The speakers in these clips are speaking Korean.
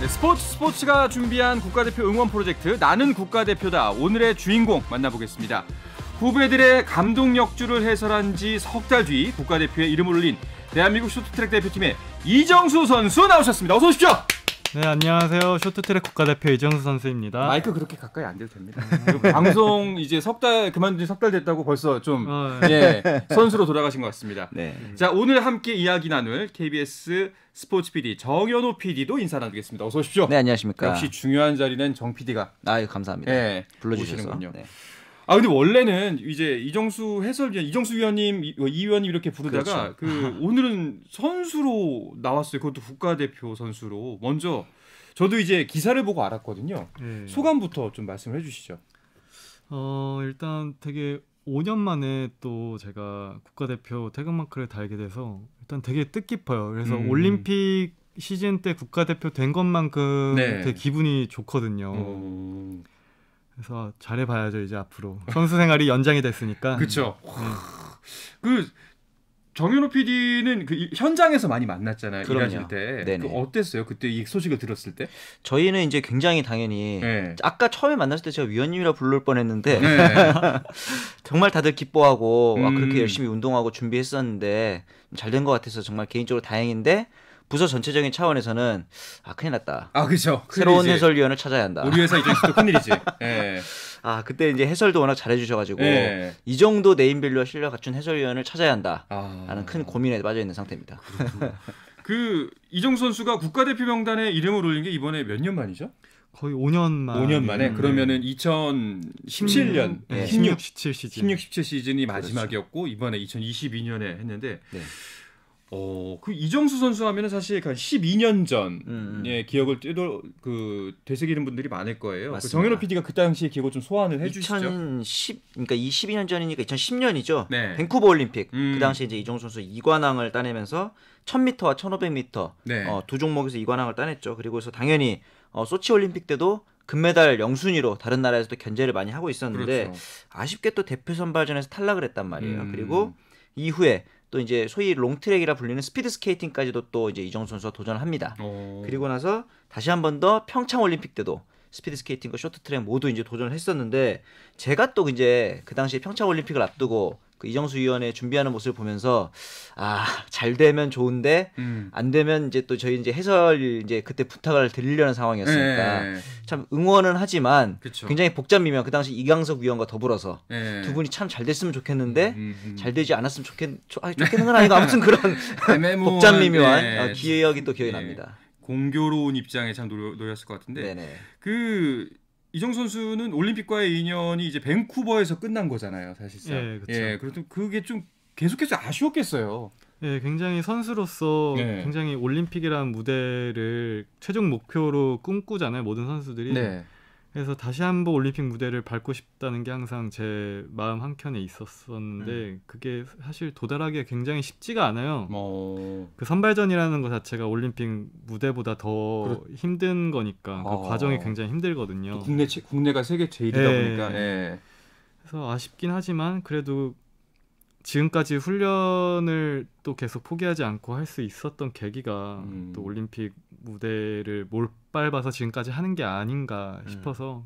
네, 스포츠 스포츠가 준비한 국가대표 응원 프로젝트 나는 국가대표다 오늘의 주인공 만나보겠습니다. 후배들의 감독 역주를 해설한 지 석 달 뒤 국가대표의 이름을 올린 대한민국 쇼트트랙 대표팀의 이정수 선수 나오셨습니다. 어서 오십시오. 네 안녕하세요 쇼트트랙 국가대표 이정수 선수입니다. 마이크 그렇게 가까이 안 대도 됩니다. 음. 방송 이제 석달 그만둔 지석 달 됐다고 벌써 좀 어, 네. 예, 선수로 돌아가신 것 같습니다. 네. 자 오늘 함께 이야기 나눌 KBS 스포츠 PD 정현호 PD도 인사 나누겠습니다. 어서 오십시오. 네 안녕하십니까. 역시 중요한 자리는 정 PD가. 아 감사합니다. 예, 불러주셔서. 네. 아 근데 원래는 이제 이정수 해설위원, 이정수 위원님, 어, 이 위원님 이렇게 부르다가 그렇죠. 그 오늘은 선수로 나왔어요. 그것도 국가대표 선수로 먼저 저도 이제 기사를 보고 알았거든요. 네. 소감부터 좀 말씀을 해주시죠. 어 일단 되게 5년 만에 또 제가 국가대표 태극마크를 달게 돼서 일단 되게 뜻깊어요. 그래서 음. 올림픽 시즌 때 국가대표 된 것만큼 네. 되게 기분이 좋거든요. 음. 그래서 잘해봐야죠 이제 앞으로 선수 생활이 연장이 됐으니까. 그렇죠. 그 정현호 PD는 그 현장에서 많이 만났잖아요. 일하실 때. 그 어땠어요? 그때 이 소식을 들었을 때? 저희는 이제 굉장히 당연히 네. 아까 처음에 만났을 때 제가 위원님이라 부를 뻔했는데 네. 정말 다들 기뻐하고 음. 아, 그렇게 열심히 운동하고 준비했었는데 잘 된 것 같아서 정말 개인적으로 다행인데 부서 전체적인 차원에서는 아 큰일 났다. 아 그렇죠. 새로운 해설위원을 찾아야 한다. 우리 회사 입장 큰일이지. 네. 아 그때 이제 해설도 워낙 잘해주셔가지고 네. 이 정도 네임빌류와 실력 갖춘 해설위원을 찾아야 한다라는 아... 큰 고민에 빠져 있는 상태입니다. 그이정 그 선수가 국가대표 명단에 이름을 올린 게 이번에 몇 년 만이죠? 거의 5년 만 5년 만에 그러면은 2017년 음. 네. 16, 17 시즌 16, 17 시즌이 그렇죠. 마지막이었고 그렇죠. 이번에 2022년에 했는데 네. 어, 그 이정수 선수 하면은 사실 그 한 12년 전의 음, 음, 기억을 뛰도 그 되새기는 분들이 많을 거예요. 맞습니그 정현호 PD가 그, 그 당시의 기억을 좀 소환을 해 주시죠. 2010 그러니까 이 22년 전이니까 2010년이죠. 네. 밴쿠버 올림픽. 그 음. 그 당시 이제 이정수 선수 이관왕을 따내면서 1000m와 1500m 네. 어, 두 종목에서 이관왕을 따냈죠. 그리고서 당연히 어, 소치 올림픽 때도 금메달 영순위로 다른 나라에서도 견제를 많이 하고 있었는데 그렇죠. 아쉽게 또 대표 선발전에서 탈락을 했단 말이에요. 음. 그리고 이후에 또 이제 소위 롱트랙이라 불리는 스피드 스케이팅까지도 또 이제 이정 선수가 도전합니다. 오. 어. 그리고 나서 다시 한번 더 평창 올림픽 때도 스피드 스케이팅과 쇼트트랙 모두 이제 도전을 했었는데 제가 또 이제 그 당시에 평창 올림픽을 앞두고 그 이정수 위원회 준비하는 모습을 보면서 아잘 되면 좋은데 음. 안 되면 이제 또 저희 이제 해설 이제 그때 부탁을 드리려는 상황이었으니까 네. 참 응원은 하지만 그쵸. 굉장히 복잡 미묘 그 당시 이강석 위원과 더불어서 네. 두 분이 참 잘 됐으면 좋겠는데 음, 음, 음. 잘 되지 않았으면 좋겠 좋, 아니, 좋겠는 건 아니고 아무튼 그런 복잡 미묘한 네. 기억이 또 기억이 납니다. 공교로운 입장에 참 노려, 을것 같은데 네네. 그 이정 선수는 올림픽과의 인연이 이제 밴쿠버에서 끝난 거잖아요, 사실상. 예, 그렇죠. 예, 그래서 그게 좀 계속해서 아쉬웠겠어요. 예, 굉장히 선수로서 네. 굉장히 올림픽이라는 무대를 최종 목표로 꿈꾸잖아요, 모든 선수들이. 네. 그래서 다시 한번 올림픽 무대를 밟고 싶다는 게 항상 제 마음 한켠에 있었었는데 음. 그게 사실 도달하기가 굉장히 쉽지가 않아요. 어. 그 선발전이라는 것 자체가 올림픽 무대보다 더 그렇... 힘든 거니까 그 어. 과정이 굉장히 힘들거든요. 국내 국내가 세계 제일이다 예. 보니까. 예. 그래서 아쉽긴 하지만 그래도 지금까지 훈련을 또 계속 포기하지 않고 할 수 있었던 계기가 음. 또 올림픽 무대를 몰 짓밟아서 지금까지 하는 게 아닌가 음. 싶어서 음.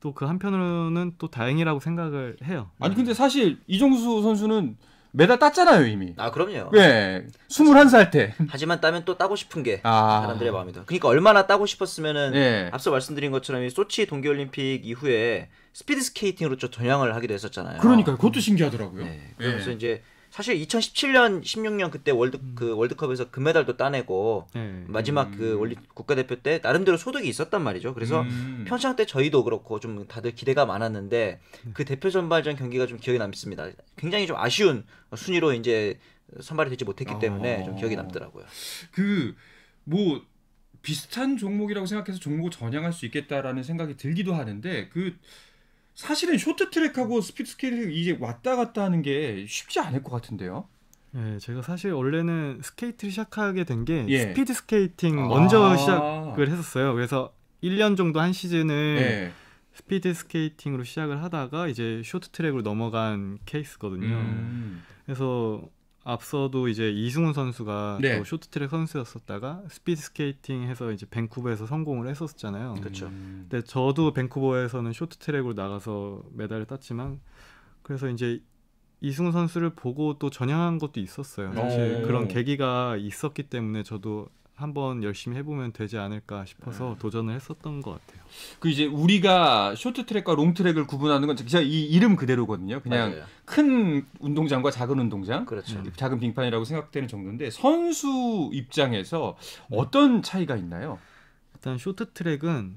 또그 한편으로는 또 다행이라고 생각을 해요. 아니 음. 근데 사실 이종수 선수는 메달 땄잖아요 이미. 아 그럼요. 네, 예. 21살 때. 하지만 따면 또 따고 싶은 게 아... 사람들의 마음이다. 그러니까 얼마나 따고 싶었으면은 네. 앞서 말씀드린 것처럼 소치 동계올림픽 이후에 스피드 스케이팅으로 전향을 하기도 했었잖아요. 그러니까 그것도 신기하더라고요. 네. 예. 그래서 네. 이제 사실 2017년 16년 그때 월드 음. 그 월드컵에서 금메달도 따내고 네. 마지막 그 음. 그 올리, 국가대표 때 나름대로 소득이 있었단 말이죠. 그래서 음. 평창 때 저희도 그렇고 좀 다들 기대가 많았는데 네. 그 대표 선발전 경기가 좀 기억에 남습니다. 굉장히 좀 아쉬운 순위로 이제 선발이 되지 못했기 때문에 아. 좀 기억에 남더라고요. 그 뭐 비슷한 종목이라고 생각해서 종목 을 전향할 수 있겠다라는 생각이 들기도 하는데 그 사실은 쇼트트랙하고 스피드 스케이트 이제 왔다 갔다 하는 게 쉽지 않을 것 같은데요. 네, 제가 사실 원래는 스케이트를 시작하게 된게 예. 스피드 스케이팅 아. 먼저 아. 시작을 했었어요. 그래서 1년 정도 한 시즌을 예. 스피드 스케이팅으로 시작을 하다가 이제 쇼트트랙으로 넘어간 케이스거든요. 음. 그래서 앞서도 이제 이승훈 선수가 네. 또 쇼트트랙 선수였었다가 스피드 스케이팅해서 이제 밴쿠버에서 성공을 했었잖아요. 그렇죠. 음. 근데 저도 밴쿠버에서는 쇼트트랙으로 나가서 메달을 땄지만 그래서 이제 이승훈 선수를 보고 또 전향한 것도 있었어요. 사실 오. 어. 그런 계기가 있었기 때문에 저도 한번 열심히 해보면 되지 않을까 싶어서 네. 도전을 했었던 것 같아요. 그 이제 우리가 쇼트트랙과 롱트랙을 구분하는 건 진짜 이 이름 그대로거든요. 그냥 맞아요. 큰 운동장과 작은 운동장, 그렇죠. 음. 작은 빙판이라고 생각되는 정도인데 선수 입장에서 네. 어떤 차이가 있나요? 일단 쇼트트랙은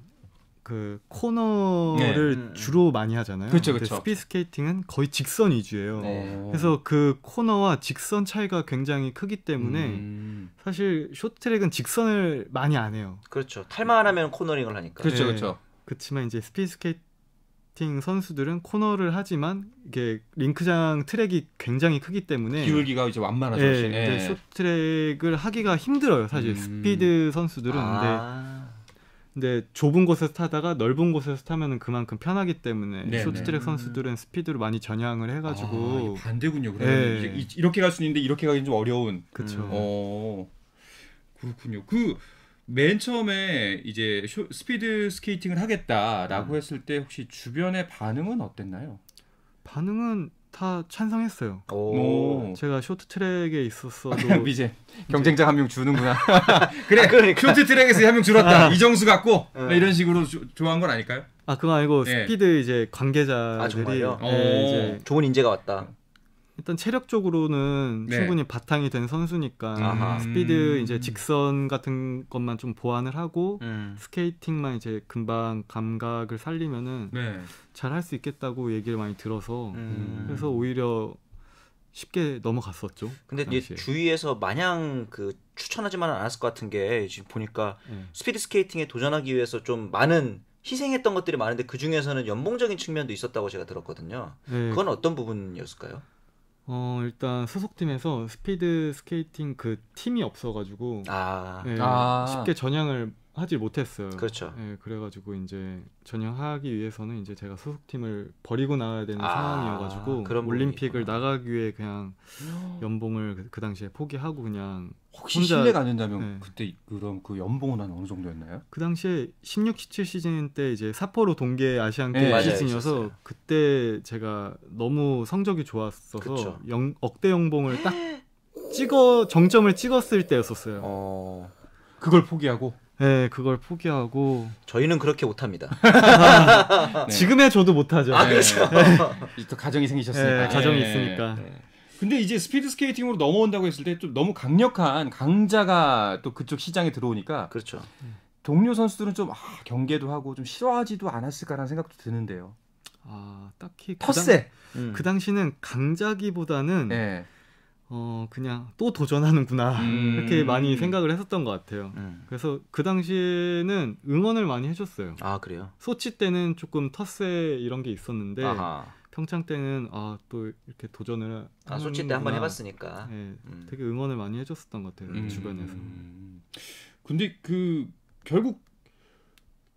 그 코너를 네. 주로 많이 하잖아요. 그렇죠, 그렇죠. 스피드 스케이팅은 거의 직선 위주예요. 네. 그래서 그 코너와 직선 차이가 굉장히 크기 때문에 음. 사실 쇼트트랙은 직선을 많이 안 해요. 그렇죠. 탈만 하면 코너링을 하니까. 그렇죠, 네. 그렇죠. 그렇지만 이제 스피드 스케이팅 선수들은 코너를 하지만 이게 링크장 트랙이 굉장히 크기 때문에 기울기가 이제 완만하죠. 네. 네, 쇼트트랙을 하기가 힘들어요. 사실 음. 스피드 선수들은. 아. 근데 근데 좁은 곳에서 타다가 넓은 곳에서 타면은 그만큼 편하기 때문에 네네. 쇼트트랙 네. 선수들은 음. 스피드로 많이 전향을 해가지고 아, 반대군요. 그래 네. 이, 이렇게 갈 수 있는데 이렇게 가긴 좀 어려운. 그렇죠. 그렇군요. 그 맨 처음에 이제 쇼, 스피드 스케이팅을 하겠다라고 음. 했을 때 혹시 주변의 반응은 어땠나요? 반응은 다 찬성했어요. 오. 뭐 제가 쇼트트랙에 있었어도 이제 경쟁자 한 명 주는구나. 그래, 그러니까. 쇼트트랙에서 한 명 줄었다. 아. 이정수 같고 네. 어. 뭐 이런 식으로 조, 좋아한 건 아닐까요? 아 그거 아니고 예. 스피드 네. 이제 관계자들이 아, 네, 이제 좋은 인재가 왔다. 일단 체력적으로는 네. 충분히 바탕이 된 선수니까 아하. 스피드 음. 이제 직선 같은 것만 좀 보완을 하고 음. 스케이팅만 이제 금방 감각을 살리면은 네. 잘할 수 있겠다고 얘기를 많이 들어서 음. 그래서 오히려 쉽게 넘어갔었죠. 근데 그 주위에서 마냥 그 추천하지만은 않았을 것 같은 게 지금 보니까 네. 스피드 스케이팅에 도전하기 위해서 좀 많은 희생했던 것들이 많은데 그 중에서는 연봉적인 측면도 있었다고 제가 들었거든요. 네. 그건 어떤 부분이었을까요? 어 일단 소속팀에서 스피드 스케이팅 그 팀이 없어가지고 아. 네, 아. 쉽게 전향을 하지 못했어요. 그렇죠. 예, 그래가지고 이제 전향하기 위해서는 이제 제가 소속팀을 버리고 나가야 되는 아, 상황이어가지고 그런 올림픽을 부분이구나. 나가기 위해 그냥 연봉을 그, 그 당시에 포기하고 그냥 혹시 혼자, 실례가 안 된다면 네. 그때 그럼 그 연봉은 한 어느 정도였나요? 그 당시에 16, 17 시즌 때 이제 삿포로 동계 아시안 게임 네, 시즌이어서 맞아요. 그때 제가 너무 성적이 좋았어서 영, 억대 연봉을 딱 찍어 정점을 찍었을 때였었어요. 어... 그걸 포기하고 네, 그걸 포기하고 저희는 그렇게 못합니다. 네. 지금의 저도 못하죠. 아, 그렇죠. 네. 네. 또 가정이 생기셨으니까. 네, 가정이 있으니까. 네. 근데 이제 스피드 스케이팅으로 넘어온다고 했을 때 좀 너무 강력한 강자가 또 그쪽 시장에 들어오니까 그렇죠. 동료 선수들은 좀 아, 경계도 하고 좀 싫어하지도 않았을까라는 생각도 드는데요. 아, 딱히 그, 당, 음. 그 당시는 강자기보다는 네. 어 그냥 또 도전하는구나 음. 이렇게 많이 생각을 했었던 것 같아요. 음. 그래서 그 당시에는 응원을 많이 해줬어요. 아 그래요? 소치 때는 조금 텃세 이런 게 있었는데 아하. 평창 때는 아 또 이렇게 도전을 아 소치 때 한번 해봤으니까 네, 음. 되게 응원을 많이 해줬었던 것 같아요 음. 주변에서. 근데 그 결국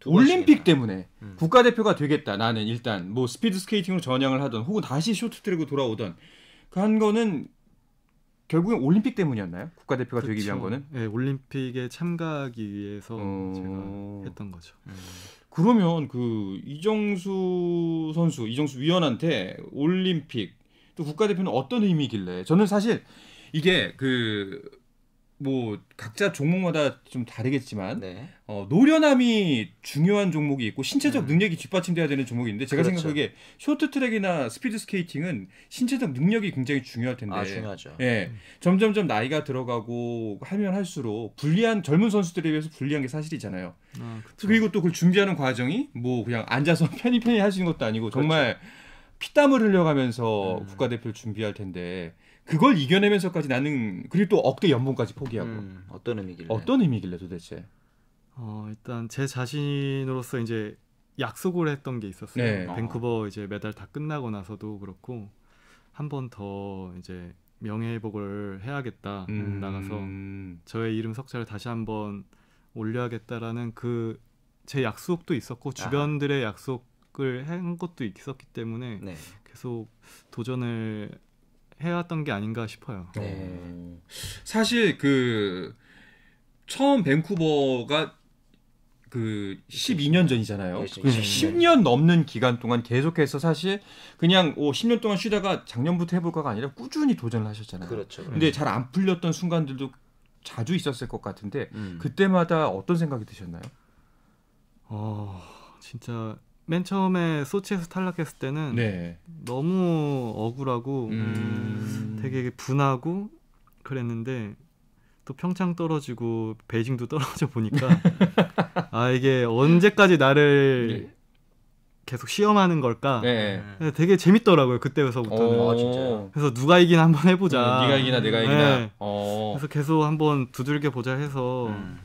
올림픽 때문에 음. 국가대표가 되겠다 나는 일단 뭐 스피드 스케이팅으로 전향을 하던 혹은 다시 쇼트트랙으로 돌아오던 그 한 거는 결국엔 올림픽 때문이었나요? 국가대표가 그렇 되기 위한 그렇죠. 거는? 네, 올림픽에 참가하기 위해서 어... 제가 했던 거죠. 음. 그러면 그 이정수 선수, 이정수 위원한테 올림픽 또 국가대표는 어떤 의미길래? 저는 사실 이게 그뭐 각자 종목마다 좀 다르겠지만 네. 어, 노련함이 중요한 종목이 있고 신체적 음. 능력이 뒷받침돼야 되는 종목이 있는데 제가 그렇죠. 생각하기에 쇼트트랙이나 스피드 스케이팅은 신체적 능력이 굉장히 중요할 텐데 아, 중요하죠. 예, 음. 점점점 나이가 들어가고 하면 할수록 불리한 젊은 선수들에 비해서 불리한 게 사실이잖아요. 아, 그리고 또 그걸 준비하는 과정이 뭐 그냥 앉아서 편히 편히 하시는 것도 아니고 정말 그렇죠. 피땀을 흘려가면서 음. 국가대표를 준비할 텐데 그걸 이겨내면서까지 나는 그리고 또 억대 연봉까지 포기하고 음, 어떤 의미길래 어떤 의미길래 도대체 어 일단 제 자신으로서 이제 약속을 했던 게 있었어요 네. 밴쿠버 이제 메달 다 끝나고 나서도 그렇고 한 번 더 이제 명예회복을 해야겠다 음. 나가서 저의 이름 석자를 다시 한번 올려야겠다라는 그 제 약속도 있었고 주변들의 약속을 한 것도 있었기 때문에 네. 계속 도전을 해왔던 게 아닌가 싶어요. 네. 어. 사실 그 처음 밴쿠버가 그 12년 전이잖아요. 그렇죠. 10년 넘는 기간 동안 계속해서 사실 그냥 오, 10년 동안 쉬다가 작년부터 해볼까가 아니라 꾸준히 도전을 하셨잖아요. 그렇죠. 그렇죠. 근데 잘 안 풀렸던 순간들도 자주 있었을 것 같은데 음. 그때마다 어떤 생각이 드셨나요? 어, 진짜 맨 처음에 소치에서 탈락했을 때는 네. 너무 억울하고 음... 되게 분하고 그랬는데 또 평창 떨어지고 베이징도 떨어져 보니까 아 이게 언제까지 나를 네. 계속 시험하는 걸까? 네. 네 되게 재밌더라고요 그때서부터는 오, 어, 아, 그래서 누가 이기나 한번 해보자. 음, 네가 이기나 내가 네. 이기나. 어. 그래서 계속 한번 두들겨 보자 해서 음.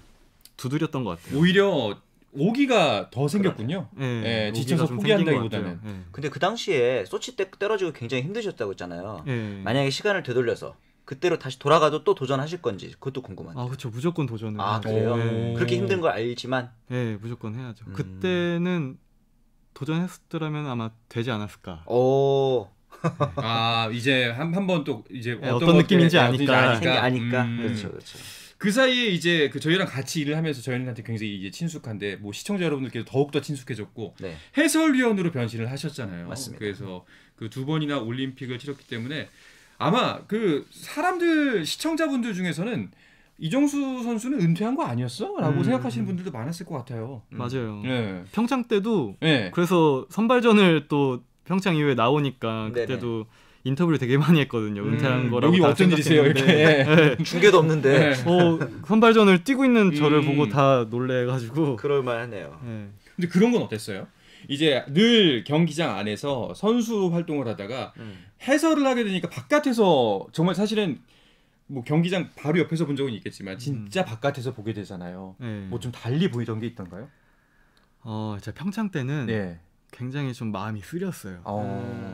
두드렸던 것 같아요. 오히려 오기가 더 생겼군요. 음, 예, 예 지쳐서 포기한다기보다는. 예. 근데 그 당시에 소치 때 떨어지고 굉장히 힘드셨다고 했잖아요. 예. 만약에 시간을 되돌려서 그때로 다시 돌아가도 또 도전하실 건지 그것도 궁금한데. 아 그렇죠, 무조건 도전을. 아 그래요? 오. 예. 그렇게 힘든 걸 알지만. 예, 무조건 해야죠. 음. 그때는 도전했었더라면 아마 되지 않았을까. 오. 아 이제 한 한 번 또 이제 예, 어떤, 어떤 느낌인지 아니까. 아니까. 음. 그렇죠, 그렇죠. 그 사이에 이제 그 저희랑 같이 일을 하면서 저희한테 굉장히 이제 친숙한데 뭐 시청자 여러분들께서 더욱더 친숙해졌고 네. 해설위원으로 변신을 하셨잖아요. 맞습니다. 그래서 그 두 번이나 올림픽을 치렀기 때문에 아마 그 사람들 시청자분들 중에서는 이정수 선수는 은퇴한 거 아니었어? 라고 음. 생각하시는 분들도 많았을 것 같아요. 음. 맞아요. 네. 평창 때도 네. 그래서 선발전을 또 평창 이후에 나오니까 그때도 네네. 인터뷰를 되게 많이 했거든요. 음, 은퇴한 음, 거라고. 여기 어쩐 일이세요? 이렇게. 네. 네. 중계도 없는데. 네. 어, 선발전을 뛰고 있는 저를 음. 보고 다 놀래가지고. 그럴만하네요. 네. 근데 그런 건 어땠어요? 이제 늘 경기장 안에서 선수 활동을 하다가 음. 해설을 하게 되니까 바깥에서 정말 사실은 뭐 경기장 바로 옆에서 본 적은 있겠지만 진짜 음. 바깥에서 보게 되잖아요. 네. 뭐좀 달리 보이던 게 있던가요? 어, 제가 평창 때는 네. 굉장히 좀 마음이 쓰렸어요. 어...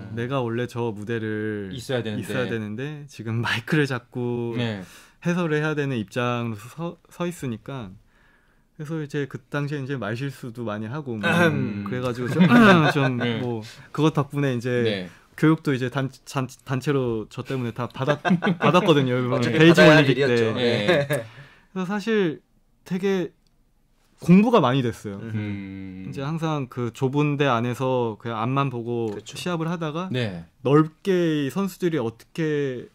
음. 내가 원래 저 무대를 있어야 되는데, 있어야 되는데 지금 마이크를 잡고 네. 해설을 해야 되는 입장으로 서, 서 있으니까 그래서 이제 그 당시에 이제 말실수도 많이 하고 뭐 그래가지고 좀뭐 좀 네. 뭐 그것 덕분에 이제 네. 교육도 이제 단, 단, 단체로 저 때문에 다 받았, 받았거든요. 베이징 올림픽 때. 네. 네. 그래서 사실 되게 공부가 많이 됐어요. 음. 음. 이제 항상 그 좁은 데 안에서 그냥 앞만 보고 그렇죠. 시합을 하다가 네. 넓게 선수들이 어떻게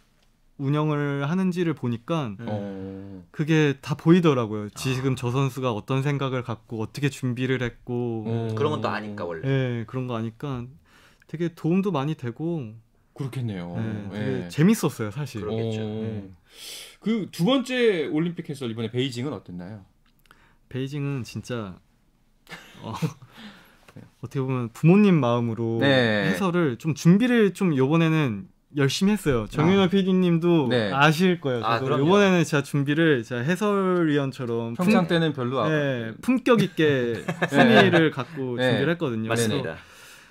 운영을 하는지를 보니까 음. 어. 그게 다 보이더라고요. 아. 지금 저 선수가 어떤 생각을 갖고 어떻게 준비를 했고 음. 음. 그런 건 또 아니까 원래. 네, 그런 거 아니까 되게 도움도 많이 되고 그렇겠네요. 네, 네. 되게 네. 재밌었어요, 사실. 그두 어. 네. 그 번째 올림픽에서 이번에 베이징은 어땠나요? 베이징은 진짜 어, 어떻게 보면 부모님 마음으로 네. 해설을 좀 준비를 좀 요번에는 열심히 했어요. 정윤 아. PD님도 네. 아실 거예요. 아, 저도 아, 이번에는 제가 준비를 제가 해설위원처럼 평창 품, 때는 별로 네, 품격 있게 네. 순위를 갖고 네. 준비를 했거든요. 맞습니다.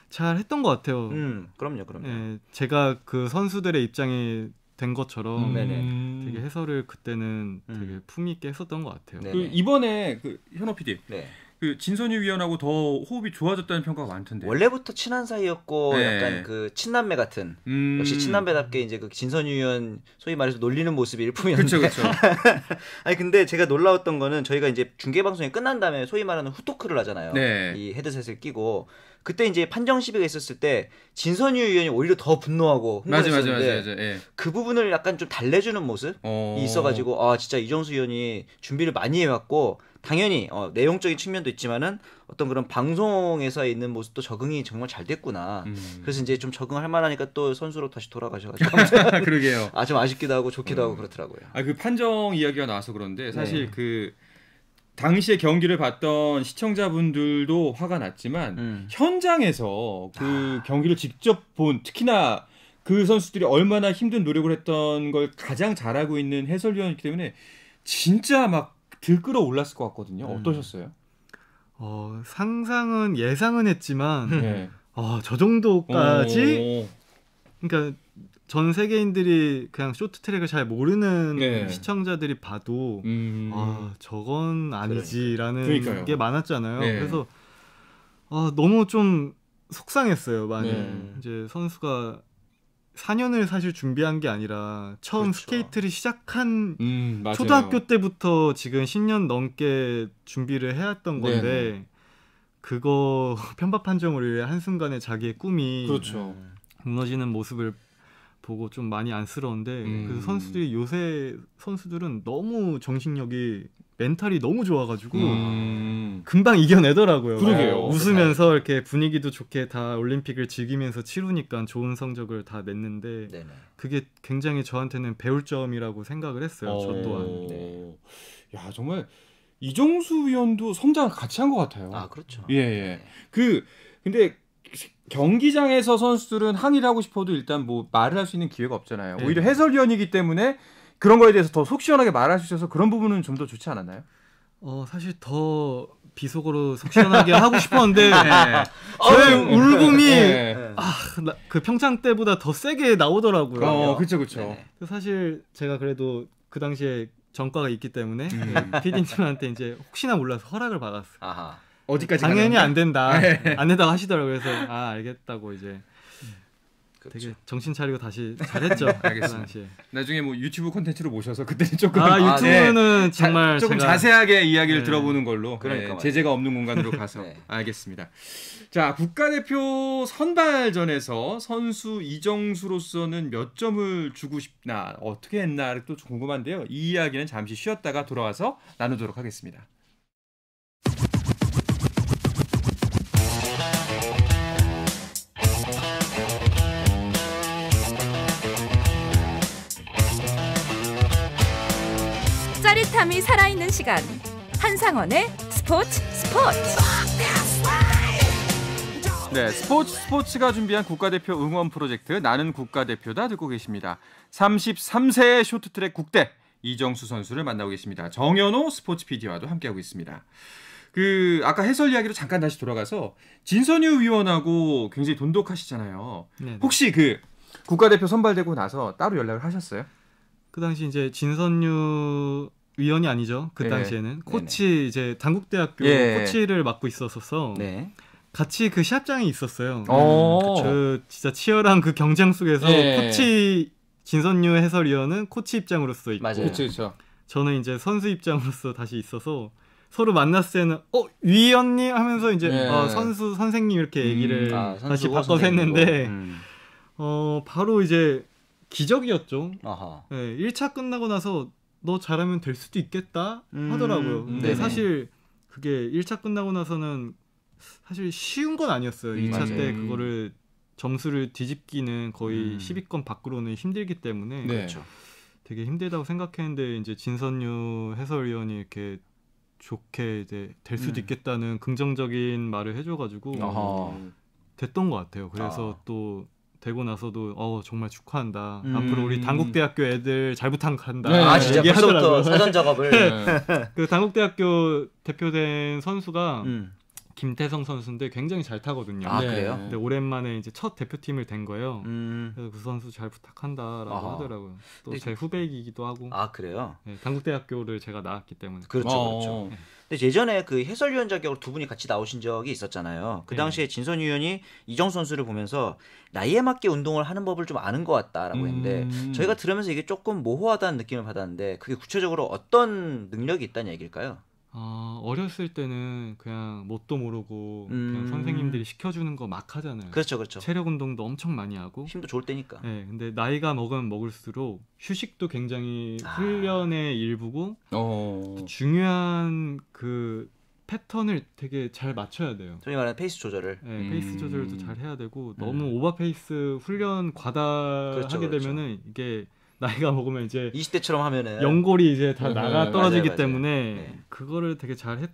잘 했던 것 같아요. 음, 그럼요, 그럼요. 네, 제가 그 선수들의 입장이 된 것처럼 음. 되게 해설을 그때는 되게 음. 품위 있게 했었던 것 같아요. 그 이번에 그 현호 PD 네. 그 진선희 위원하고 더 호흡이 좋아졌다는 평가가 많던데. 원래부터 친한 사이였고 네. 약간 그 친남매 같은 음... 역시 친남매답게 이제 그 진선희 위원 소위 말해서 놀리는 모습이 일품이었는데. 그렇죠, 그렇죠. 아니 근데 제가 놀라웠던 거는 저희가 이제 중계 방송이 끝난 다음에 소위 말하는 후토크를 하잖아요. 네. 이 헤드셋을 끼고 그때 이제 판정 시비가 있었을 때 진선유 의원이 오히려 더 분노하고 흥분했었는데 예. 그 부분을 약간 좀 달래주는 모습이 어. 있어가지고 아 진짜 이정수 의원이 준비를 많이 해왔고 당연히 어, 내용적인 측면도 있지만은 어떤 그런 방송에서 있는 모습도 적응이 정말 잘 됐구나. 음. 그래서 이제 좀 적응할 만하니까 또 선수로 다시 돌아가셔가지고. 그러게요. 아좀 아쉽기도 하고 좋기도 음. 하고 그렇더라고요. 아 그 판정 이야기가 나와서 그런데 사실 네. 그 당시에 경기를 봤던 시청자분들도 화가 났지만 음. 현장에서 그 아. 경기를 직접 본 특히나 그 선수들이 얼마나 힘든 노력을 했던 걸 가장 잘하고 있는 해설위원이기 때문에 진짜 막 들끓어 올랐을 것 같거든요. 음. 어떠셨어요? 어, 상상은 예상은 했지만 네. 어, 저 정도까지 오. 그러니까 전 세계인들이 그냥 쇼트트랙을 잘 모르는 네. 시청자들이 봐도 음. 아 저건 아니지라는 그러게 많았잖아요. 네. 그래서 아, 너무 좀 속상했어요 많이 네. 이제 선수가 4년을 사실 준비한 게 아니라 처음 그렇죠. 스케이트를 시작한 음, 초등학교 때부터 지금 10년 넘게 준비를 해왔던 건데 네네. 그거 편법 판정을 위해 한순간에 자기의 꿈이 그렇죠. 네. 무너지는 모습을 보고 좀 많이 안쓰러운데 음. 그 선수들이 요새 선수들은 너무 정신력이 멘탈이 너무 좋아가지고 음. 금방 이겨내더라고요. 그러게요. 어, 웃으면서 네. 이렇게 분위기도 좋게 다 올림픽을 즐기면서 치르니까 좋은 성적을 다 냈는데 네네. 네. 그게 굉장히 저한테는 배울 점이라고 생각을 했어요. 어... 저 또한. 네. 야 정말 이정수 위원도 성장을 같이 한 것 같아요. 아 그렇죠. 예 예. 네. 그 근데 경기장에서 선수들은 항의를 하고 싶어도 일단 뭐 말을 할 수 있는 기회가 없잖아요. 오히려 해설위원이기 때문에 그런 거에 대해서 더 속 시원하게 말할 수 있어서 그런 부분은 좀 더 좋지 않았나요? 어 사실 더 비속어로 속 시원하게 하고 싶었는데 저의 네. 어, 음. 울음이 네. 아그 평창 때보다 더 세게 나오더라고요. 어, 그렇죠, 그렇죠. 사실 제가 그래도 그 당시에 전과가 있기 때문에 음. 네, 피디님한테 이제 혹시나 몰라서 허락을 받았어요. 아하. 어디까지 당연히 안 된다. 안 된다고 하시더라고요. 그래서 아 알겠다고 이제 음. 그렇죠. 되게 정신 차리고 다시 잘했죠. 그 알겠습니다. 나중에 뭐 유튜브 콘텐츠로 모셔서 그때는 조금 아, 아 네. 유튜브는 네. 정말 자, 조금 제가... 자세하게 이야기를 네. 들어보는 걸로 그러니까 네, 제재가 없는 공간으로 가서 네. 알겠습니다. 자 국가대표 선발전에서 선수 이정수로서는 몇 점을 주고 싶나 어떻게 했나를 또 궁금한데요. 이 이야기는 잠시 쉬었다가 돌아와서 나누도록 하겠습니다. 따뜻함이 살아있는 시간 한상원의 스포츠 스포츠 네 스포츠 스포츠가 준비한 국가대표 응원 프로젝트 나는 국가대표다 듣고 계십니다 33세의 쇼트트랙 국대 이정수 선수를 만나고 계십니다 정현호 스포츠 PD와도 함께하고 있습니다 그 아까 해설 이야기로 잠깐 다시 돌아가서 진선유 위원하고 굉장히 돈독하시잖아요. 네네. 혹시 그 국가대표 선발되고 나서 따로 연락을 하셨어요? 그 당시 이제 진선유 위원이 아니죠. 그 예. 당시에는 코치 네네. 이제 단국대학교 예. 코치를 맡고 있었어서 네. 같이 그 시합장이 있었어요. 어. 그 진짜 치열한 그 경쟁 속에서 예. 코치 진선유 해설위원은 코치 입장으로서 있고 맞아요. 그쵸, 그쵸. 저는 이제 선수 입장으로서 다시 있어서 서로 만났을 때는 어 위원님 하면서 이제 네. 어, 선수 선생님 이렇게 음. 얘기를 음, 아, 다시 바꿔서 했는데 음. 어 바로 이제 기적이었죠. 아하. 네, 1차 끝나고 나서 너 잘하면 될 수도 있겠다 음, 하더라고요. 근데 네네. 사실 그게 1차 끝나고 나서는 사실 쉬운 건 아니었어요. 2차 음, 때 그거를 점수를 뒤집기는 거의 음. 10위권 밖으로는 힘들기 때문에 네. 그렇죠. 되게 힘들다고 생각했는데 이제 진선유 해설위원이 이렇게 좋게 이제 될 수도 음. 있겠다는 긍정적인 말을 해줘가지고 아하. 됐던 것 같아요. 그래서 아. 또 되고 나서도 어 정말 축하한다. 음. 앞으로 우리 단국대학교 애들 잘 부탁한다. 네. 아 진짜 벌써부터 사전 작업을. 네. 그 단국대학교 대표된 선수가 음. 김태성 선수인데 굉장히 잘 타거든요. 아, 그래요? 근데 오랜만에 이제 첫 대표팀을 된 거예요. 음. 그래서 그 선수 잘 부탁한다라고 아하. 하더라고요. 또 제 후배이기도 하고. 아 그래요? 네, 당국대학교를 제가 나왔기 때문에. 그렇죠, 어. 그렇죠. 네. 근데 예전에 그 해설위원 자격으로 두 분이 같이 나오신 적이 있었잖아요. 그 네. 당시에 네. 진선 위원이 이정 선수를 보면서 나이에 맞게 운동을 하는 법을 좀 아는 것 같다라고 했는데 음. 저희가 들으면서 이게 조금 모호하다는 느낌을 받았는데 그게 구체적으로 어떤 능력이 있다는 얘기일까요? 어, 어렸을 때는 그냥 뭣도 모르고 그냥 음. 선생님들이 시켜주는 거 막 하잖아요. 그렇죠, 그렇죠. 체력 운동도 엄청 많이 하고. 힘도 좋을 때니까. 네, 근데 나이가 먹으면 먹을수록 휴식도 굉장히 아. 훈련의 일부고 어. 중요한 그 패턴을 되게 잘 맞춰야 돼요. 소위 말하는 페이스 조절을. 네, 음. 페이스 조절도 음. 잘 해야 되고 음. 너무 음. 오버 페이스 훈련 과다하게 그렇죠, 그렇죠. 되면은 이게 나이가 먹으면 이제 20대처럼 하면은 연골이 이제 다 음, 나가 음, 떨어지기 맞아요, 때문에 맞아요. 네. 그거를 되게 잘 했.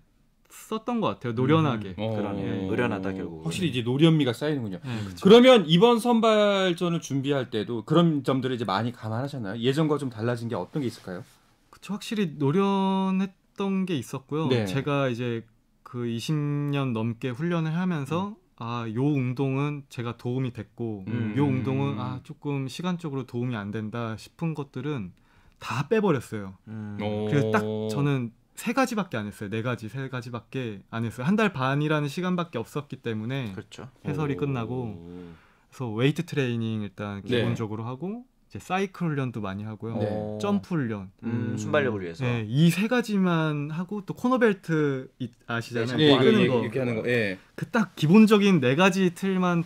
썼던 것 같아요. 노련하게. 음, 음. 그러네. 어. 노련하다 결국. 확실히 이제 노련미가 쌓이는군요. 네, 그러면 이번 선발전을 준비할 때도 그런 점들을 이제 많이 감안하셨나요? 예전과 좀 달라진 게 어떤 게 있을까요? 그쵸. 확실히 노련했던 게 있었고요. 네. 제가 이제 그 20년 넘게 훈련을 하면서 음. 아, 요 운동은 제가 도움이 됐고, 음. 음 요 음, 운동은 음. 아, 조금 시간적으로 도움이 안 된다 싶은 것들은 다 빼버렸어요. 음. 어. 그래서 딱 저는 세 가지밖에 안 했어요. 네 가지, 세 가지밖에 안 했어요. 한 달 반이라는 시간밖에 없었기 때문에 그렇죠. 해설이 오. 끝나고 그래서 웨이트 트레이닝 일단 네. 기본적으로 네. 하고 이제 사이클 훈련도 많이 하고요. 네. 점프 훈련, 음, 순발력을 위해서. 네, 이세 가지만 하고 또 코너벨트 아시잖아요. 네, 뭐 예, 거. 이렇게 하는 거. 예. 그 딱 기본적인 네 가지 틀만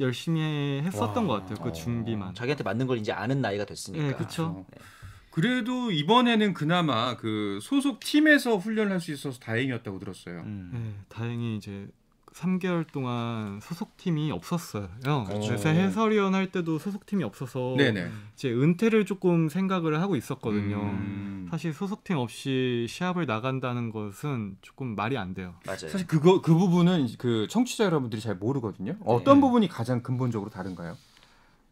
열심히 했었던 와, 것 같아요. 그 어, 준비만. 자기한테 맞는 걸 이제 아는 나이가 됐으니까. 네, 그렇죠. 네. 그래도 이번에는 그나마 그 소속 팀에서 훈련할수 있어서 다행이었다고 들었어요. 음. 네, 다행히 이제 3개월 동안 소속팀이 없었어요. 그래서 해설위원 할 때도 소속팀이 없어서 네네. 이제 은퇴를 조금 생각을 하고 있었거든요. 음. 사실 소속팀 없이 시합을 나간다는 것은 조금 말이 안 돼요. 맞아요. 사실 그거 그 부분은 그 청취자 여러분들이 잘 모르거든요. 어떤 네. 부분이 가장 근본적으로 다른가요?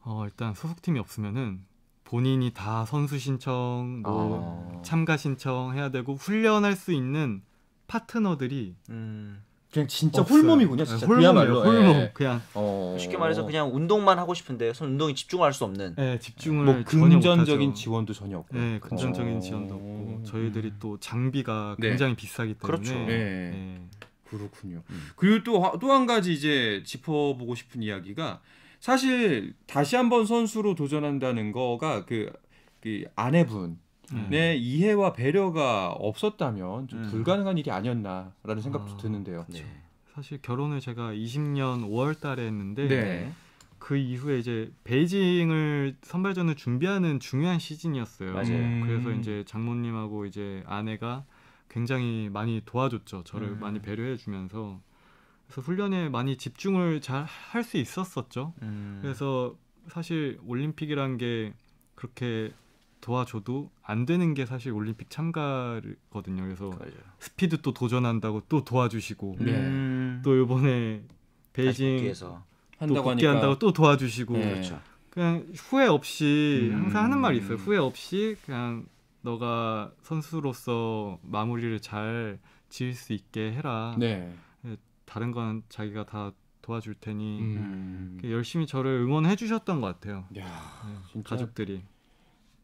어, 일단 소속팀이 없으면은 본인이 다 선수 신청, 뭐 아. 참가 신청 해야 되고 훈련할 수 있는 파트너들이 음. 그냥 진짜 없어요. 홀몸이군요. 진짜 홀몸이에요. 홀몸 예. 예. 그냥 어... 쉽게 말해서 그냥 운동만 하고 싶은데 손 운동에 집중할 수 없는. 예, 집중을 뭐 금전적인 지원도 전혀 없고. 예, 금전적인 어... 지원도 없고 음. 저희들이 또 장비가 네. 굉장히 비싸기 때문에. 그렇죠. 예. 네. 그렇군요. 음. 그리고 또 또 한 가지 이제 짚어보고 싶은 이야기가 사실 다시 한번 선수로 도전한다는 거가 그, 그 아내분. 음. 내 이해와 배려가 없었다면 좀 음. 불가능한 일이 아니었나라는 생각도 아, 드는데요. 그렇죠. 네. 사실 결혼을 제가 20년 5월달에 했는데 네. 그 이후에 이제 베이징을 선발전을 준비하는 중요한 시즌이었어요. 맞아요. 음. 그래서 이제 장모님하고 이제 아내가 굉장히 많이 도와줬죠. 저를 음. 많이 배려해 주면서 그래서 훈련에 많이 집중을 잘 할 수 있었었죠. 음. 그래서 사실 올림픽이란 게 그렇게 도와줘도 안 되는 게 사실 올림픽 참가거든요. 그래서 맞아요. 스피드 또 도전한다고 또 도와주시고 음. 네. 또 이번에 베이징 또복귀 한다고 또 도와주시고 네. 그렇죠. 그냥 후회 없이 음. 항상 하는 말이 있어요. 후회 없이 그냥 너가 선수로서 마무리를 잘 지을 수 있게 해라. 네. 예, 다른 건 자기가 다 도와줄 테니 음. 열심히 저를 응원해 주셨던 것 같아요. 야, 네, 가족들이.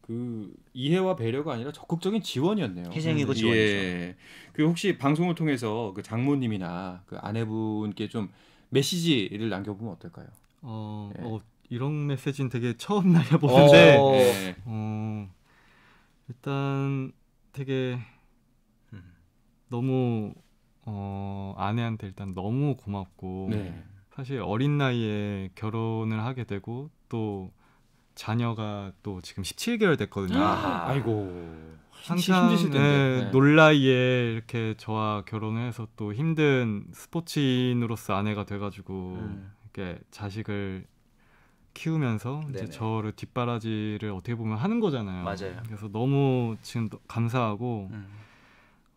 그 이해와 배려가 아니라 적극적인 지원이었네요. 희생이고 음. 지원이죠. 예. 그 혹시 방송을 통해서 그 장모님이나 그 아내분께 좀 메시지를 남겨보면 어떨까요? 어, 예. 어 이런 메시지는 되게 처음 날려보는데 어, 어. 예. 어, 일단 되게 너무 어, 아내한테 일단 너무 고맙고 네. 사실 어린 나이에 결혼을 하게 되고 또 자녀가 또 지금 17개월 됐거든요. 아, 아 이고 항상 네, 네. 놀라이에 이렇게 저와 결혼 해서 또 힘든 스포츠인으로서 아내가 돼가지고 음. 이렇게 자식을 키우면서 네네. 이제 저를 뒷바라지를 어떻게 보면 하는 거잖아요. 맞아요. 그래서 너무 지금 감사하고 음.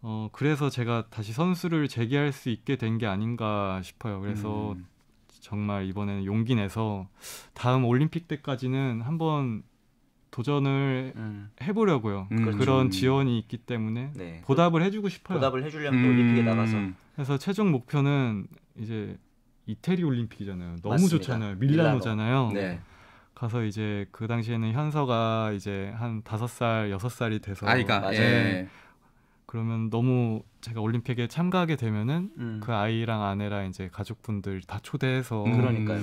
어 그래서 제가 다시 선수를 재개할 수 있게 된 게 아닌가 싶어요. 그래서 음. 정말 이번에는 용기 내서 다음 올림픽 때까지는 한번 도전을 음. 해보려고요. 음. 그렇죠. 그런 그렇죠. 지원이 있기 때문에 네. 보답을 해주고 싶어요. 보답을 해주려면 음. 올림픽에 나가서. 그래서 최종 목표는 이제 이태리 올림픽이잖아요. 너무 맞습니다. 좋잖아요. 밀라노잖아요. 밀라노. 네. 가서 이제 그 당시에는 현서가 이제 한 다섯 살 여섯 살이 돼서 아이가 예. 그러면 너무 제가 올림픽에 참가하게 되면은 음. 그 아이랑 아내랑 이제 가족분들 다 초대해서 음. 그러니까요.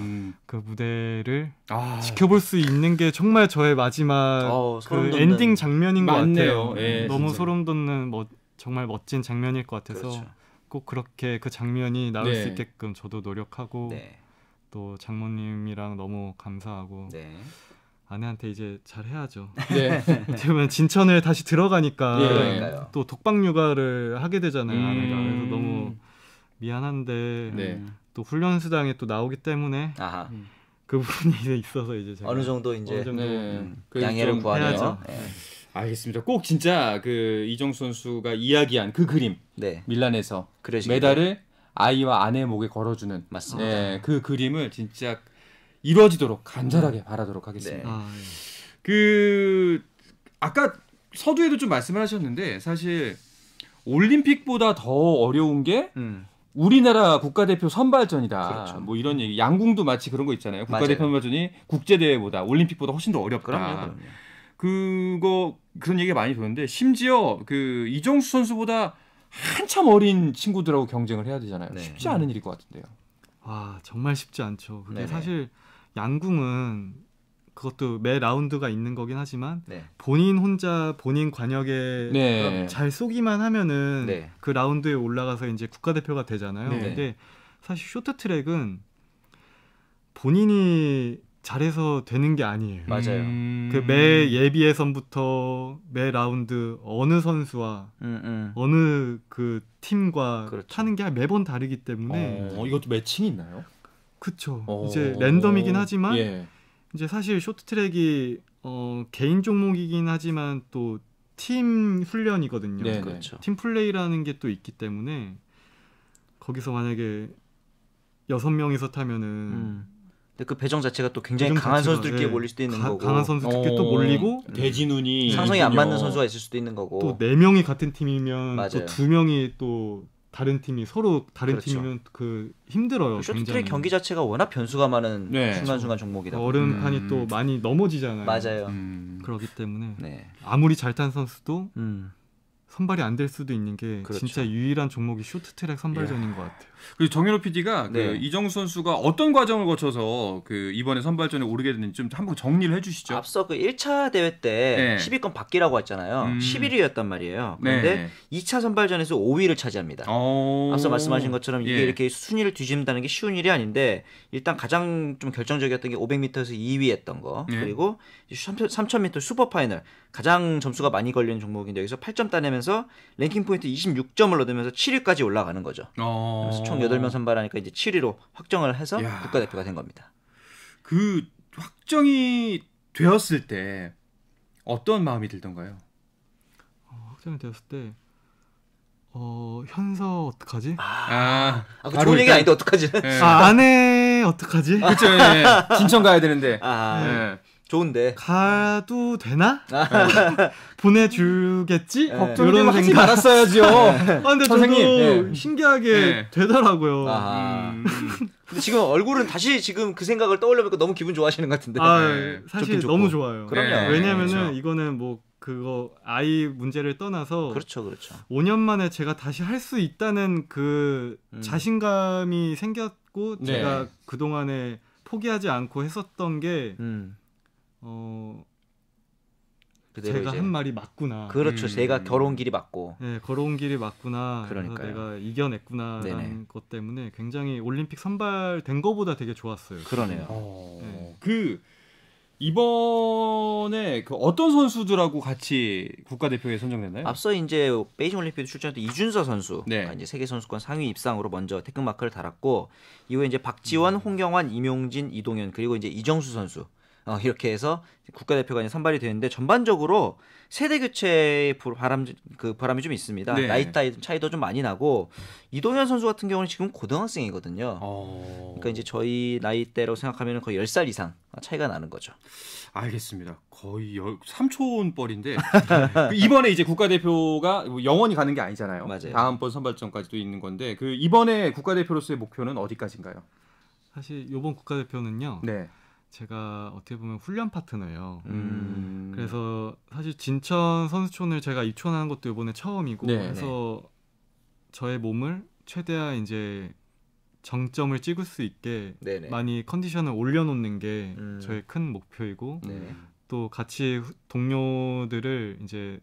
그 무대를 아. 지켜볼 수 있는 게 정말 저의 마지막 어, 그 엔딩 장면인 맞네요. 것 같아요. 네. 예, 너무 진짜. 소름 돋는 뭐 정말 멋진 장면일 것 같아서 그렇죠. 꼭 그렇게 그 장면이 나올 네. 수 있게끔 저도 노력하고 네. 또 장모님이랑 너무 감사하고 네. 아내한테 이제 잘 해야죠. 네. 그러면 진천을 다시 들어가니까 네. 또 독방 육아를 하게 되잖아요. 음... 아내가 그래서 너무 미안한데 네. 또 훈련 수당에 또 나오기 때문에 아하. 음. 그 부분이 있어서 이제 어느 정도 이제 어느 정도 네. 음, 그 양해를 구하죠. 네. 네. 알겠습니다. 꼭 진짜 그이정 선수가 이야기한 그 그림 네. 밀란에서 메달을 아이와 아내 목에 걸어주는 맞습니다. 네, 그 그림을 진짜 이루어지도록 간절하게 음. 바라도록 하겠습니다. 네. 아, 예. 그 아까 서두에도 좀 말씀을 하셨는데 사실 올림픽보다 더 어려운 게 음. 우리나라 국가대표 선발전이다. 그렇죠. 뭐 이런 얘기. 양궁도 마치 그런 거 있잖아요. 국가대표 맞아요. 선발전이 국제대회보다 올림픽보다 훨씬 더 어렵다. 그럼요, 그럼요. 그거 그런 얘기가 많이 도는데 심지어 그 이정수 선수보다 한참 어린 친구들하고 경쟁을 해야 되잖아요. 네. 쉽지 않은 일일 것 같은데요. 아 정말 쉽지 않죠. 그게 네 사실 양궁은 그것도 매 라운드가 있는 거긴 하지만 네. 본인 혼자 본인 관역에 네. 잘 쏘기만 하면은 네. 그 라운드에 올라가서 이제 국가대표가 되잖아요. 네. 근데 사실 쇼트트랙은 본인이 잘해서 되는 게 아니에요. 맞아요. 음... 그매 예비 예선부터 매 라운드 어느 선수와 음, 음. 어느 그 팀과 그렇죠. 타는 게 매번 다르기 때문에 어, 이것도 매칭이 있나요? 그쵸. 오. 어. 이제 랜덤이긴 하지만 예. 이제 사실 쇼트트랙이 어, 개인 종목이긴 하지만 또 팀 훈련이거든요. 네, 네, 그렇죠. 팀 플레이라는 게 또 있기 때문에 거기서 만약에 여섯 명이서 타면은 음. 근데 그 배정 자체가 또 굉장히 강한 자체가, 선수들끼리 네. 몰릴 수도 있는 가, 거고 강한 선수들끼리 오, 또 어. 몰리고 대진운이 상성이 안 맞는 선수가 있을 수도 있는 거고 또네 명이 같은 팀이면 또 두 명이 또 다른 팀이 서로 다른 그렇죠. 팀이면 그 힘들어요. 쇼트트랙 경기 자체가 워낙 변수가 많은 네. 순간순간 종목이다. 얼음판이 그 음. 또 많이 넘어지잖아요. 맞아요. 음. 그렇기 때문에 네. 아무리 잘 탄 선수도 음. 선발이 안 될 수도 있는 게 그렇죠. 진짜 유일한 종목이 쇼트트랙 선발전인 예. 것 같아요. 그리고 정현호 PD가 그 네. 그 이정우 선수가 어떤 과정을 거쳐서 그 이번에 선발전에 오르게 됐는지 좀 한번 정리를 해주시죠. 앞서 그 1차 대회 때 네. 10위권 밖이라고 했잖아요. 음. 11위였단 말이에요. 네. 그런데 네. 2차 선발전에서 5위를 차지합니다. 오. 어. 앞서 말씀하신 것처럼 이게 예. 이렇게 순위를 뒤집는다는 게 쉬운 일이 아닌데 일단 가장 좀 결정적이었던 게 500m에서 2위했던 거 예. 그리고 3,000m 슈퍼 파이널 가장 점수가 많이 걸리는 종목인데 여기서 8점 따내면서 랭킹 포인트 26점을 얻으면서 7위까지 올라가는 거죠. 어... 그래서 총 8명 선발하니까 이제 7위로 확정을 해서 야... 국가대표가 된 겁니다. 그 확정이 되었을 때 어떤 마음이 들던가요? 어, 확정이 되었을 때 어, 현서 어떡하지? 아, 아그 아, 좋은 얘기 아닌데 어떡하지? 네. 아, 아내 어떡하지? 그쵸, 예, 예. 진천 가야 되는데. 아, 예. 좋은데 가도 되나 아. 보내주겠지 네. 걱정이 하지 말았어야죠. 네. 아, 근데 선생님 네. 신기하게 네. 되더라고요. 음. 근데 지금 얼굴은 다시 지금 그 생각을 떠올려보니까 너무 기분 좋아하시는 것 같은데. 아, 네. 예. 사실 너무 좋아요. 그럼요. 네. 왜냐면은 그렇죠. 이거는 뭐 그거 아이 문제를 떠나서 그렇죠, 그렇죠. 5년 만에 제가 다시 할 수 있다는 그 음. 자신감이 생겼고 제가 그 동안에 포기하지 않고 했었던 게. 음. 어 그대로 제가 이제. 한 말이 맞구나. 그렇죠. 음. 제가 걸어온 길이 맞고. 네, 걸어온 길이 맞구나. 그러니까 내가 이겨냈구나라는 네네. 것 때문에 굉장히 올림픽 선발된 거보다 되게 좋았어요. 그러네요. 어... 네. 그 이번에 그 어떤 선수들하고 같이 국가대표에 선정됐나요? 앞서 이제 베이징 올림픽에 출전했던 이준서 선수가 네. 이제 세계 선수권 상위 입상으로 먼저 태극 마크를 달았고 이후에 이제 박지원, 음. 홍경환, 임용진, 이동현 그리고 이제 이정수 선수 어, 이렇게 해서 국가대표가 이제 선발이 되는데 전반적으로 세대 교체 바람 그 바람이 좀 있습니다. 네. 나이 차이도 좀 많이 나고 이동현 선수 같은 경우는 지금 고등학생이거든요. 어... 그러니까 이제 저희 나이대로 생각하면 거의 열 살 이상 차이가 나는 거죠. 알겠습니다. 거의 열, 3초원벌인데 그 이번에 이제 국가대표가 뭐 영원히 가는 게 아니잖아요. 맞아요. 다음번 선발전까지도 있는 건데 그 이번에 국가대표로서의 목표는 어디까지인가요? 사실 이번 국가대표는요. 네. 제가 어떻게 보면 훈련 파트너예요. 음. 그래서 사실 진천 선수촌을 제가 입촌하는 것도 이번에 처음이고 네, 그래서 네. 저의 몸을 최대한 이제 정점을 찍을 수 있게 네네. 네. 많이 컨디션을 올려놓는 게 음. 저의 큰 목표이고 네. 또 같이 동료들을 이제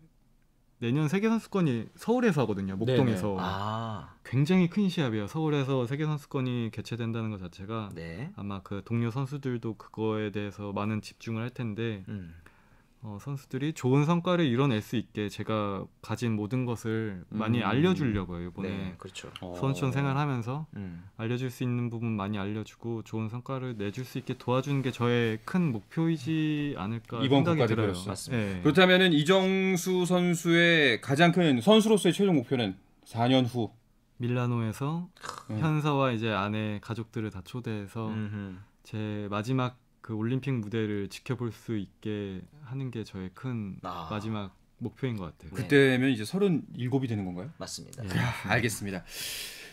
내년 세계 선수권이 서울에서 하거든요. 목동에서. 아. 굉장히 큰 시합이에요. 서울에서 세계 선수권이 개최된다는 것 자체가 네. 아마 그 동료 선수들도 그거에 대해서 많은 집중을 할 텐데 음. 어, 선수들이 좋은 성과를 이뤄낼 수 있게 제가 가진 모든 것을 음. 많이 알려주려고요 이번에 네, 그렇죠. 어. 선수촌 생활하면서 음. 알려줄 수 있는 부분 많이 알려주고 좋은 성과를 내줄 수 있게 도와주는 게 저의 큰 목표이지 않을까 이번 생각이 들어요. 네. 그렇다면은 이정수 선수의 가장 큰 선수로서의 최종 목표는 4년 후 밀라노에서 음. 현서와 이제 아내 가족들을 다 초대해서 음흠. 제 마지막 그 올림픽 무대를 지켜볼 수 있게 하는 게 저의 큰 아. 마지막 목표인 것 같아요. 그때면 이제 37이 되는 건가요? 맞습니다. 예. 알겠습니다.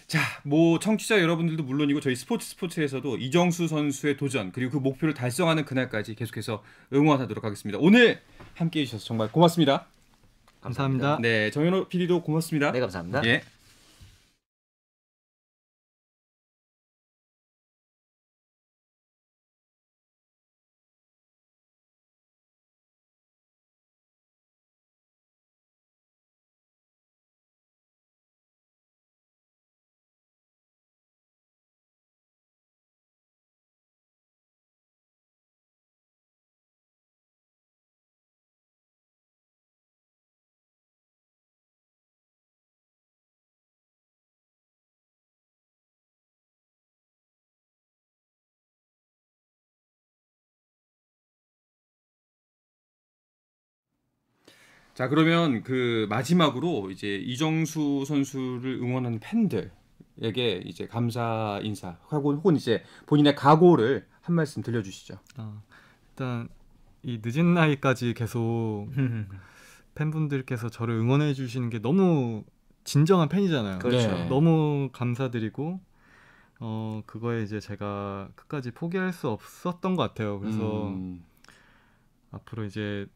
자, 뭐 청취자 여러분들도 물론이고 저희 스포츠 스포츠에서도 이정수 선수의 도전 그리고 그 목표를 달성하는 그날까지 계속해서 응원하도록 하겠습니다. 오늘 함께 해주셔서 정말 고맙습니다. 감사합니다. 네, 정현호 PD도 고맙습니다. 네, 감사합니다. 예. 자 그러면 그 마지막으로 이제 이정수 선수를 응원하는 팬들에게 이제 감사 인사 하고 혹은 이제 본인의 각오를 한 말씀 들려주시죠. 아, 일단 이 늦은 나이까지 계속 팬분들께서 저를 응원해 주시는 게 너무 진정한 팬이잖아요. 그렇죠. 네. 너무 감사드리고 어 그거에 이제 제가 끝까지 포기할 수 없었던 것 같아요. 그래서 음. 앞으로 이제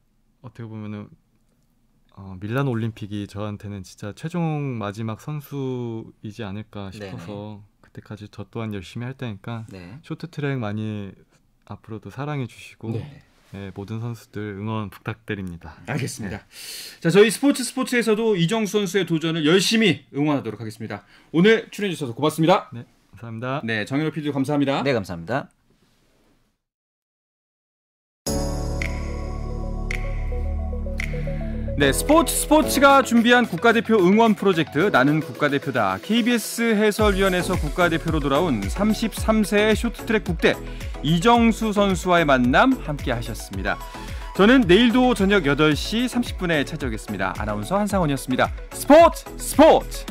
어떻게 보면은 어, 밀란 올림픽이 저한테는 진짜 최종 마지막 선수이지 않을까 싶어서 네네. 그때까지 저 또한 열심히 할 테니까 네. 쇼트트랙 많이 앞으로도 사랑해 주시고 네. 네, 모든 선수들 응원 부탁드립니다. 알겠습니다. 네. 자 저희 스포츠 스포츠에서도 이정수 선수의 도전을 열심히 응원하도록 하겠습니다. 오늘 출연해 주셔서 고맙습니다. 네, 감사합니다. 네, 정현호 p d 감사합니다. 네, 감사합니다. 네, 스포츠 스포츠가 준비한 국가대표 응원 프로젝트 나는 국가대표다. KBS 해설위원회에서 국가대표로 돌아온 33세의 쇼트트랙 국대 이정수 선수와의 만남 함께 하셨습니다. 저는 내일도 저녁 8시 30분에 찾아오겠습니다. 아나운서 한상원이었습니다. 스포츠 스포츠!